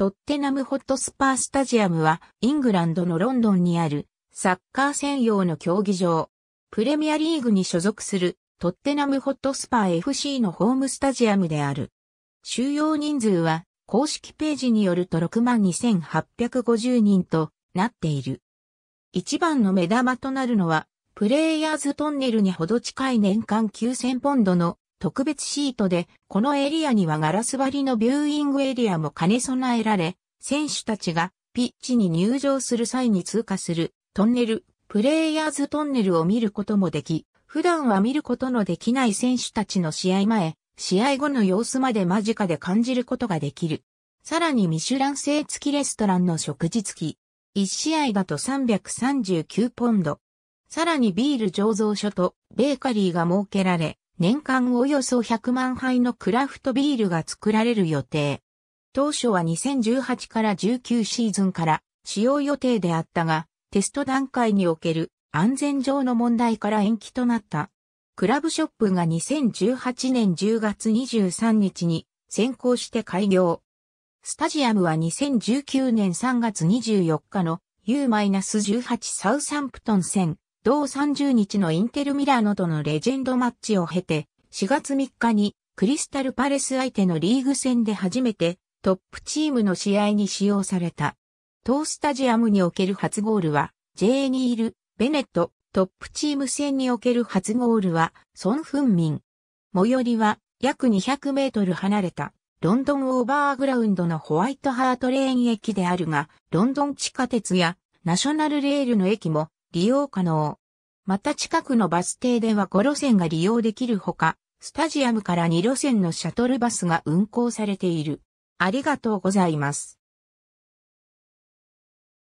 トッテナムホットスパースタジアムは、イングランドのロンドンにある、サッカー専用の競技場。プレミアリーグに所属する、トッテナムホットスパー FC のホームスタジアムである。収容人数は、公式ページによると62,850人となっている。一番の目玉となるのは、プレイヤーズトンネルにほど近い年間9000ポンドの特別シートで、このエリアにはガラス張りのビューイングエリアも兼ね備えられ、選手たちがピッチに入場する際に通過するトンネル、プレイヤーズトンネルを見ることもでき、普段は見ることのできない選手たちの試合前、試合後の様子まで間近で感じることができる。さらにミシュラン製付きレストランの食事付き。1試合だと339ポンド。さらにビール醸造所とベーカリーが設けられ、年間およそ100万杯のクラフトビールが作られる予定。当初は2018から19シーズンから使用予定であったが、テスト段階における安全上の問題から延期となった。クラブショップが2018年10月23日に先行して開業。スタジアムは2019年3月24日の U-18 サウサンプトン戦同30日のインテルミラーノとのレジェンドマッチを経て、4月3日にクリスタルパレス相手のリーグ戦で初めてトップチームの試合に使用された。当スタジアムにおける初ゴールは、J ニール、ベネット、トップチーム戦における初ゴールは、ソン・フンミン。最寄りは、約200メートル離れた、ロンドンオーバーグラウンドのホワイトハートレーン駅であるが、ロンドン地下鉄や、ナショナルレールの駅も、利用可能。また近くのバス停では5路線が利用できるほか、スタジアムから2路線のシャトルバスが運行されている。ありがとうございます。